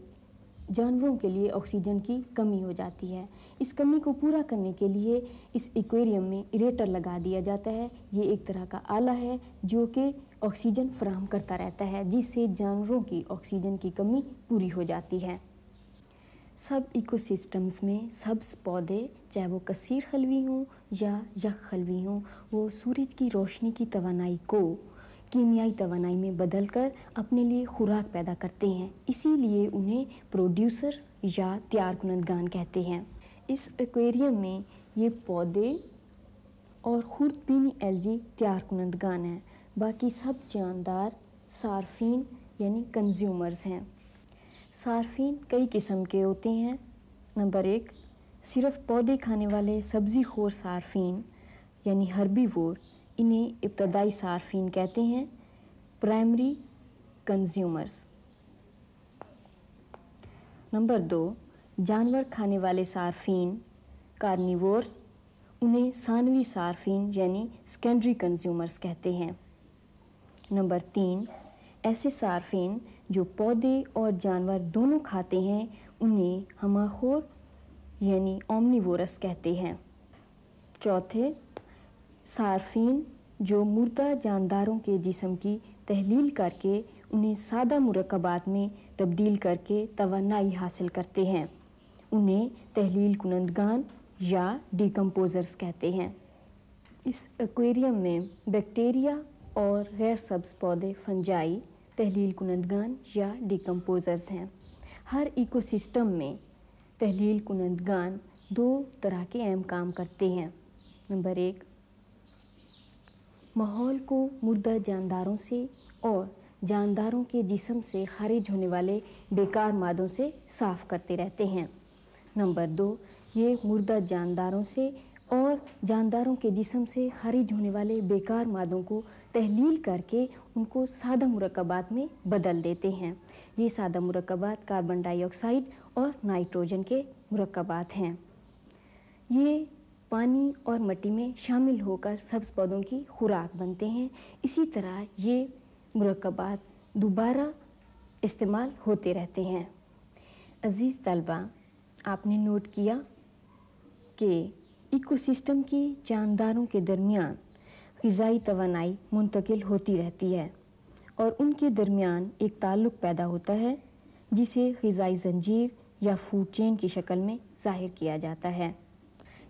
जानवरों के लिए ऑक्सीजन की कमी हो जाती है इस कमी को पूरा करने के लिए इस एक्वेरियम में इरेटर लगा दिया जाता है ये एक तरह का आला है जो कि ऑक्सीजन फ्राहम करता रहता है जिससे जानवरों की ऑक्सीजन की कमी पूरी हो जाती है सब इकोसिस्टम्स में सब्ज पौधे चाहे वो कसीर खलवी हों या यख खलवी हों वो सूरज की रोशनी की तोानाई को कीमियाई तोानाई में बदल कर अपने लिए खुराक पैदा करते हैं इसीलिए उन्हें प्रोड्यूसर्स या तैयार कुनंदगान कहते हैं इस एक्वेरियम में ये पौधे और खुर्दबीनी एलजी तैयार कुनंदगान हैं बाकी सब जानदार सार्फिन यानी कंज्यूमर्स हैं सार्फिन कई किस्म के होते हैं नंबर एक सिर्फ पौधे खाने वाले सब्ज़ी खोर सार्फिन यानी वोर इन्हें इब्तदाई सार्फिन कहते हैं प्राइमरी कंज्यूमर्स नंबर दो जानवर खाने वाले सार्फिन कार्निवोर्स उन्हें सानवी सार्फिन यानी सेकेंडरी कंज्यूमर्स कहते हैं नंबर तीन ऐसे सार्फिन जो पौधे और जानवर दोनों खाते हैं उन्हें हमाखोर यानी ओमनीवोरस कहते हैं चौथे सार्फिन जो मुर्दा जानदारों के जिसम की तहलील करके उन्हें सादा मरकबात में तब्दील करके तोानाई हासिल करते हैं उन्हें तहलील कुनंदगान या डिकम्पोज़र्स कहते हैं इस एक्वेरियम में बैक्टीरिया और गैर सब्ज पौधे फंजाई तहलील कुनंदगान या डिकम्पोज़र्स हैं हर इकोसिस्टम में तहलील कुनंदगान दो तरह के अहम काम करते हैं नंबर एक माहौल को मुर्दा जानदारों से और जानदारों के जिसम से खारिज होने वाले बेकार मादों से साफ़ करते रहते हैं नंबर दो ये मुर्दा जानदारों से और जानदारों के जिसम से खारिज होने वाले बेकार मादों को तहलील करके उनको सादा मरकबात में बदल देते हैं ये सादा मरकबात कार्बन डाइऑक्साइड और नाइट्रोजन के मरकबात हैं ये पानी और मट्टी में शामिल होकर सब्ज़ पौधों की खुराक बनते हैं इसी तरह ये मरकबात दोबारा इस्तेमाल होते रहते हैं अज़ीज़ तलबा आपने नोट किया कि इकोसिस्टम की जानदारों के दरमियान ग़ज़ाई तोानाई मुंतकिल होती रहती है और उनके दरमियान एक ताल्लुक़ पैदा होता है जिसे ग़ज़ाई जंजीर या फूड चेन की शक्ल में ज़ाहिर किया जाता है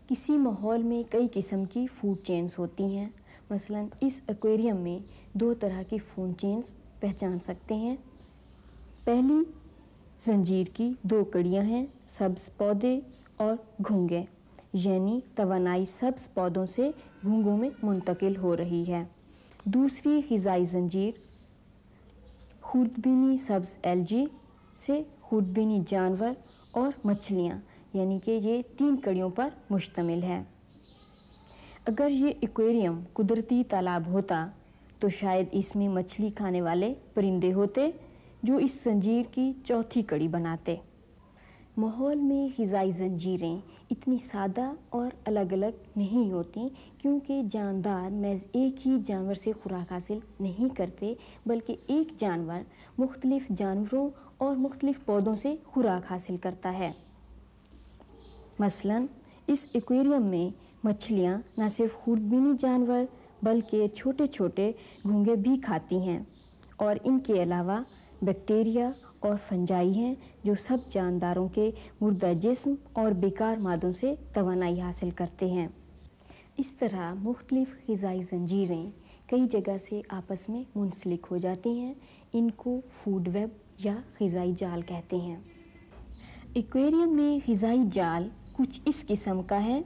किसी माहौल में कई किस्म की फूड चेन्स होती हैं मसलन इस एक्वेरियम में दो तरह की फूड चेन्स पहचान सकते हैं पहली जंजीर की दो कड़ियां हैं सब्ज़ पौधे और घोंगे यानी तोानाई सब्ज़ पौधों से घूंघों में मुंतकिल हो रही है दूसरी ग़ाई जंजीर खुरदबीनी सब्ज़ एलजी से खुरदबीनी जानवर और मछलियाँ यानी कि ये तीन कड़ियों पर मुश्तमिल है अगर ये एक्वेरियम कुदरती तालाब होता तो शायद इसमें मछली खाने वाले परिंदे होते जो इस संजीर की चौथी कड़ी बनाते माहौल में ग़ज़ाई जंजीरें इतनी सादा और अलग अलग नहीं होती क्योंकि जानदार मैज एक ही जानवर से खुराक हासिल नहीं करते बल्कि एक जानवर मुख्तलिफ़ जानवरों और मुख्तलिफ़ पौधों से खुराक हासिल करता है मसलन इस एक्वेरियम में मछलियाँ न सिर्फ खुरदबीनी जानवर बल्कि छोटे छोटे घूंगे भी खाती हैं और इनके अलावा बैक्टीरिया और फंजाई हैं जो सब जानदारों के मुर्दा जिस्म और बेकार मादों से तोानाई हासिल करते हैं इस तरह मुख्तलिफ़ ग़ाई जंजीरें कई जगह से आपस में मुंसलिक हो जाती हैं इनको फूड वेब या ग़ाई जाल कहते हैं एक्वेरियम में ग़ाई जाल कुछ इस किस्म का है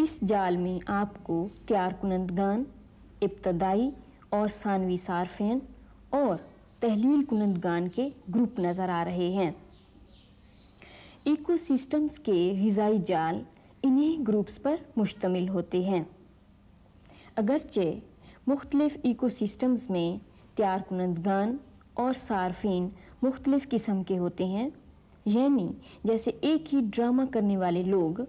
इस जाल में आपको तैयार कुनंदगान इब्तदाई और सानवी सार्फेन और तहलील कुनंदगान के ग्रुप नज़र आ रहे हैं इकोसिस्टम्स के गजाई जाल इन्हीं ग्रुप्स पर मुश्तमिल होते हैं अगरचे मुख्तलिफ़ इकोसिस्टम्स में तैयार कुनंदगान और सार्फिन मुख्तलिफ़ किस्म के होते हैं यानी जैसे एक ही ड्रामा करने वाले लोग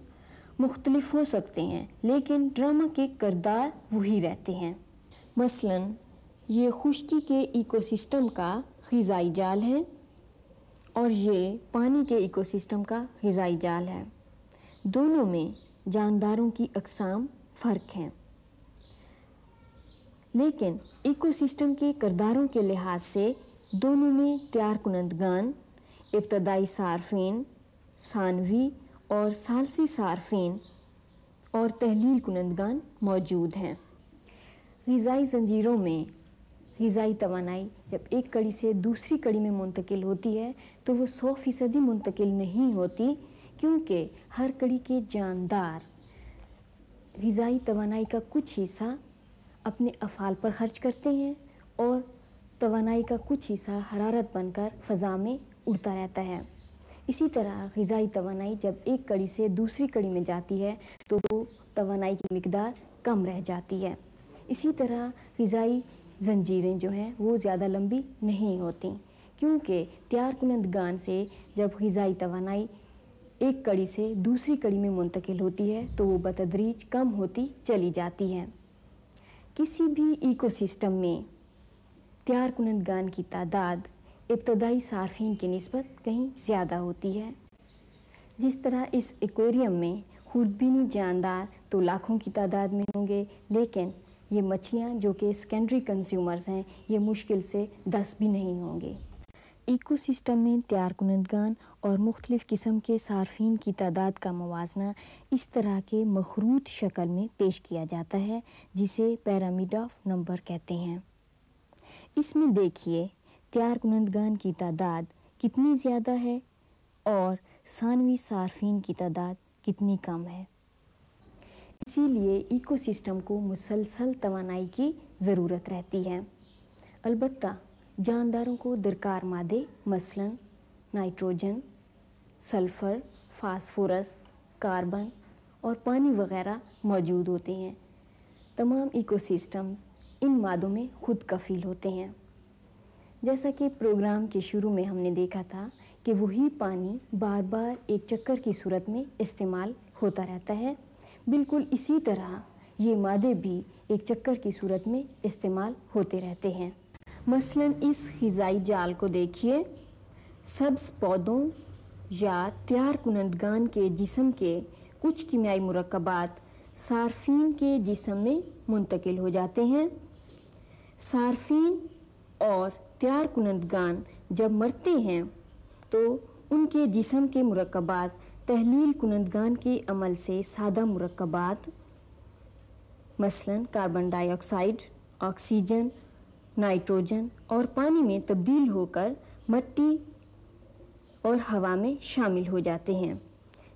मुख्तलिफ हो सकते हैं लेकिन ड्रामा के करदार वही रहते हैं मसलन ये खुश्की के इकोसिस्टम का ग़ाई जाल है और ये पानी के इकोसिस्टम का ग़ाई जाल है दोनों में जानदारों की अकसाम फ़र्क हैं लेकिन इकोसिस्टम के करदारों के लिहाज से दोनों में तैयार कुनंदगान इब्तदाई सार्फिन सानवी और सालसी सार्फिन और तहलील कुनंदगान मौजूद हैं गज़ाई जंजीरों में ग़ज़ाई तोानाई जब एक कड़ी से दूसरी कड़ी में मुंतकिल होती है तो वो सौ फ़ीसदी मुंतकिल नहीं होती क्योंकि हर कड़ी के जानदार ग़ज़ाई तोानाई का कुछ हिस्सा अपने अफ़ाल पर ख़र्च करते हैं और तोानाई का कुछ हिस्सा हरारत बनकर फ़ज़ा में उड़ता रहता है इसी तरह ग़ज़ाई तोानाई जब एक कड़ी से दूसरी कड़ी में जाती है तो वो तोानाई की मकदार कम रह जाती है इसी तरह ग़ज़ाई जंजीरें जो हैं वो ज़्यादा लंबी नहीं होती क्योंकि त्यार कुनंद गान से जब गज़ाई तोानाई एक कड़ी से दूसरी कड़ी में मुंतकिल होती है तो वो बतदरीज कम होती चली जाती है किसी भी इकोसिस्टम में त्यार कुनंद गान की तादाद इब्तदाई सार्फिन की नस्बत कहीं ज़्यादा होती है जिस तरह इस एक्वेरियम में ख़ुरबीनी जानदार तो लाखों की तादाद में होंगे लेकिन ये मछलियाँ जो कि सेकेंडरी कंज्यूमर्स हैं ये मुश्किल से दस भी नहीं होंगे इकोसिस्टम में तैयार कुनंदगान और मुख्तलिफ़ किस्म के सार्फिन की तादाद का मुजना इस तरह के मखरूत शक्ल में पेश किया जाता है जिसे पैरामिड ऑफ नंबर कहते हैं इसमें देखिए तैयार कुनंदगान की तादाद कितनी ज़्यादा है और सानवी सार्फिन की तादाद कितनी कम है इसीलिए इकोसिस्टम को मुसलसल तोानाई की ज़रूरत रहती है अलबत् जानदारों को दरकार मादे मसलन नाइट्रोजन सल्फ़र फास्फोरस कार्बन और पानी वगैरह मौजूद होते हैं तमाम इकोसिस्टम्स इन मादों में खुद कफील होते हैं जैसा कि प्रोग्राम के शुरू में हमने देखा था कि वही पानी बार बार एक चक्कर की सूरत में इस्तेमाल होता रहता है बिल्कुल इसी तरह ये मादे भी एक चक्कर की सूरत में इस्तेमाल होते रहते हैं मसलन इस ग़िज़ाई जाल को देखिए सब्ज़ पौधों या तैयार कुनंदगान के जिसम के कुछ कीमियाई मरकबात सार्फिन के जिसम में मुंतकिल हो जाते हैं सार्फिन और तैयार कुनंदगान जब मरते हैं तो उनके जिसम के मरकबात तहलील कुनंदगान के अमल से सादा मरकबात मसलन कार्बन डाइऑक्साइड ऑक्सीजन नाइट्रोजन और पानी में तब्दील होकर मट्टी और हवा में शामिल हो जाते हैं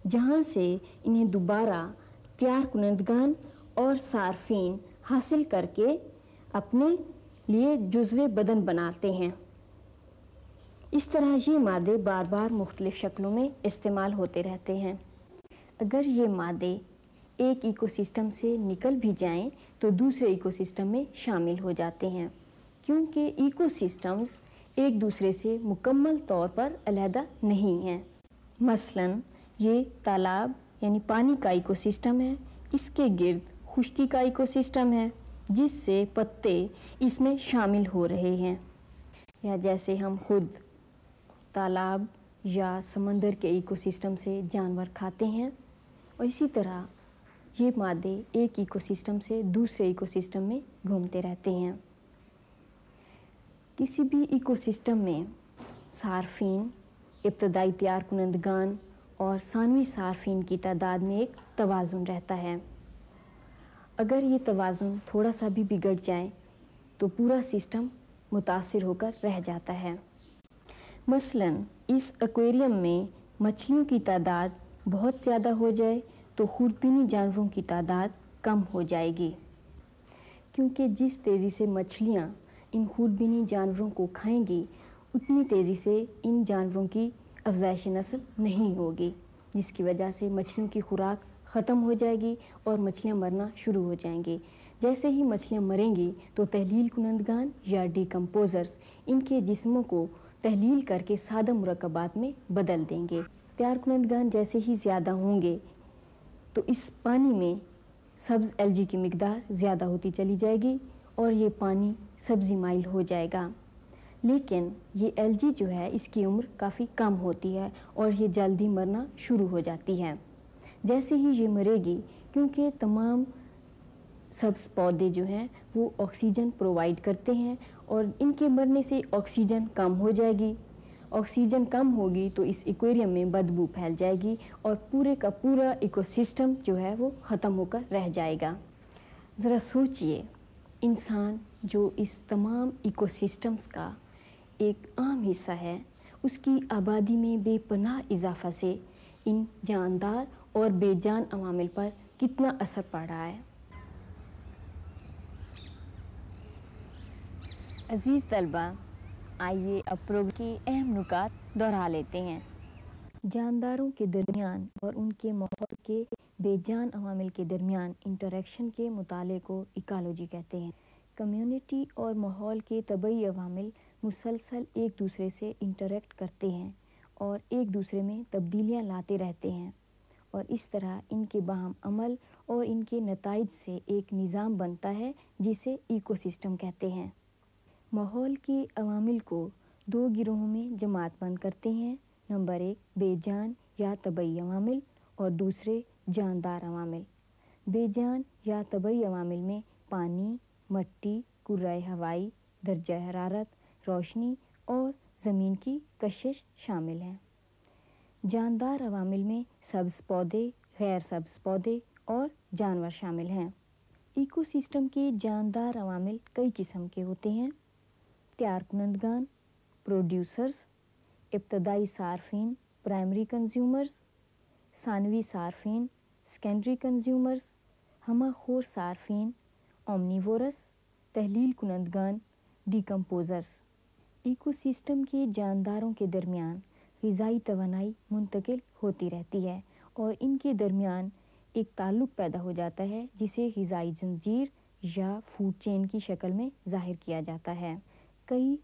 जहाँ से इन्हें दोबारा तैयार कुनंदगान और सार्फिन हासिल करके अपने लिए जुजवे बदन बनाते हैं इस तरह ये मादे बार बार मुख्तलिफ़ शक्लों में इस्तेमाल होते रहते हैं अगर ये मादे एक इकोसिस्टम से निकल भी जाएं तो दूसरे इकोसिस्टम में शामिल हो जाते हैं क्योंकि इकोसिस्टम्स एक दूसरे से मुकम्मल तौर पर अलहदा नहीं हैं मसलन ये तालाब यानी पानी का इकोसिस्टम है इसके गिर्द खुश्की का इकोसिस्टम है जिससे पत्ते इसमें शामिल हो रहे हैं या जैसे हम खुद तालाब या समंदर के इकोसिस्टम से जानवर खाते हैं और इसी तरह ये मादे एक इकोसिस्टम से दूसरे इकोसिस्टम में घूमते रहते हैं किसी भी इकोसिस्टम में सार्फिन इब्तदाई तैयार कुनंदगान और सानवी सार्फिन की तादाद में एक तोज़ुन रहता है अगर ये तोज़ुन थोड़ा सा भी बिगड़ जाए तो पूरा सिस्टम मुतासर होकर रह जाता है मसलन इस एक्वेरियम में मछलियों की तादाद बहुत ज़्यादा हो जाए तो खुरपीनी जानवरों की तादाद कम हो जाएगी क्योंकि जिस तेज़ी से मछलियाँ इन खुरबीनी जानवरों को खाएंगी उतनी तेज़ी से इन जानवरों की अफजाइश नस्ल नहीं होगी जिसकी वजह से मछलियों की खुराक ख़त्म हो जाएगी और मछलियाँ मरना शुरू हो जाएंगी जैसे ही मछलियाँ मरेंगी तो तहलील कुनंदगान या डिकम्पोज़र्स इनके जिस्मों को तहलील करके सादा मरकबात में बदल देंगे तैयार कुनंदगान जैसे ही ज़्यादा होंगे तो इस पानी में सब्ज़ एलजी की मकदार ज़्यादा होती चली जाएगी और ये पानी सब्ज़ी माइल हो जाएगा लेकिन ये एलजी जो है इसकी उम्र काफ़ी कम होती है और ये जल्दी मरना शुरू हो जाती है जैसे ही ये मरेगी क्योंकि तमाम सब्ज़ पौधे जो हैं वो ऑक्सीजन प्रोवाइड करते हैं और इनके मरने से ऑक्सीजन कम हो जाएगी ऑक्सीजन कम होगी तो इस एक्वेरियम में बदबू फैल जाएगी और पूरे का पूरा इकोसिस्टम जो है वो ख़त्म होकर रह जाएगा ज़रा सोचिए इंसान जो इस तमाम इकोसिस्टम्स का एक आम हिस्सा है उसकी आबादी में बेपनाह इजाफा से इन जानदार और बेजान अवामिल पर कितना असर पड़ रहा है अजीज़ तलबा आइए अब प्रोग्राम की अहम नुकात दोहरा लेते हैं जानदारों के दरमियान और उनके मोहब्बत के बेजान अवामिल के दरमियान इंटरेक्शन के मुताले को इकालोजी कहते हैं कम्युनिटी और माहौल के तबई अवामिल मुसलसल एक दूसरे से इंटरेक्ट करते हैं और एक दूसरे में तब्दीलियाँ लाते रहते हैं और इस तरह इनके बाहम अमल और इनके नतज से एक निज़ाम बनता है जिसे इकोसिस्टम कहते हैं माहौल के अवामिल को दो गिरोहों में बंद करते हैं नंबर एक बेजान या तबई अवामिल और दूसरे जानदार अवामिल बेजान या तबई अवामिल में पानी मट्टी कुर्रा हवाई दर्जा हरारत रोशनी और ज़मीन की कशिश शामिल हैं जानदार अवामिल में सब्ज़ पौधे गैर सब्ज़ पौधे और जानवर शामिल हैं इकोसिस्टम के जानदार अवामिल कई किस्म के होते हैं इख्तियार प्रोड्यूसर्स इब्तदाई सार्फीन प्राइमरी कंज्यूमर्स सानवी सार्फीन सेकेंडरी कंज्यूमर्स हम खोर सार्फिन ओमनीवोरस तहलील कुनंदगान डिकम्पोज़र्स इकोसिस्टम के जानदारों के दरमियान गज़ाई तोानाई मुंतकिल होती रहती है और इनके दरमियान एक ताल्लुक़ पैदा हो जाता है जिसे गज़ाई जंजीर या फूड चेन की शक्ल में ज़ाहिर किया जाता है कई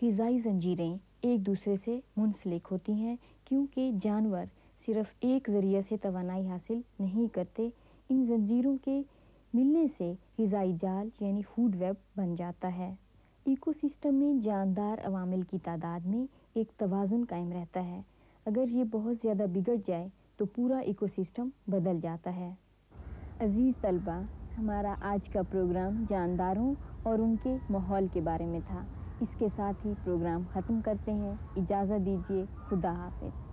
ग़िज़ाई जंजीरें एक दूसरे से मुंसलिक होती हैं क्योंकि जानवर सिर्फ एक ज़रिए से तवानाई हासिल नहीं करते इन जंजीरों के मिलने से ग़िज़ाई जाल यानी फूड वेब बन जाता है इकोसिस्टम में जानदार अवामिल की तादाद में एक तोज़ुन कायम रहता है अगर ये बहुत ज़्यादा बिगड़ जाए तो पूरा इकोसिस्टम बदल जाता है अज़ीज़ तलबा हमारा आज का प्रोग्राम जानदारों और उनके माहौल के बारे में था इसके साथ ही प्रोग्राम ख़त्म करते हैं इजाज़त दीजिए खुदा हाफिज़